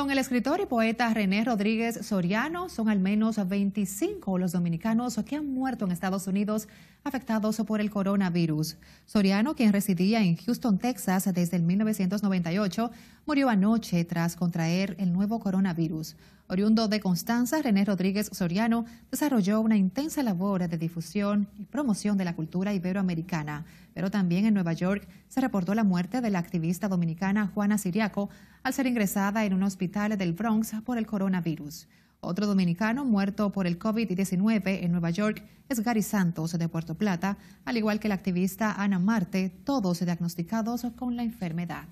Con el escritor y poeta René Rodríguez Soriano son al menos 25 los dominicanos que han muerto en Estados Unidos afectados por el coronavirus. Soriano, quien residía en Houston, Texas desde el 1998, murió anoche tras contraer el nuevo coronavirus. Oriundo de Constanza, René Rodríguez Soriano desarrolló una intensa labor de difusión y promoción de la cultura iberoamericana, pero también en Nueva York se reportó la muerte de la activista dominicana Juana Siriaco al ser ingresada en un hospital del Bronx por el coronavirus. Otro dominicano muerto por el COVID-19 en Nueva York es Gary Santos de Puerto Plata, al igual que la activista Ana Marte, todos diagnosticados con la enfermedad.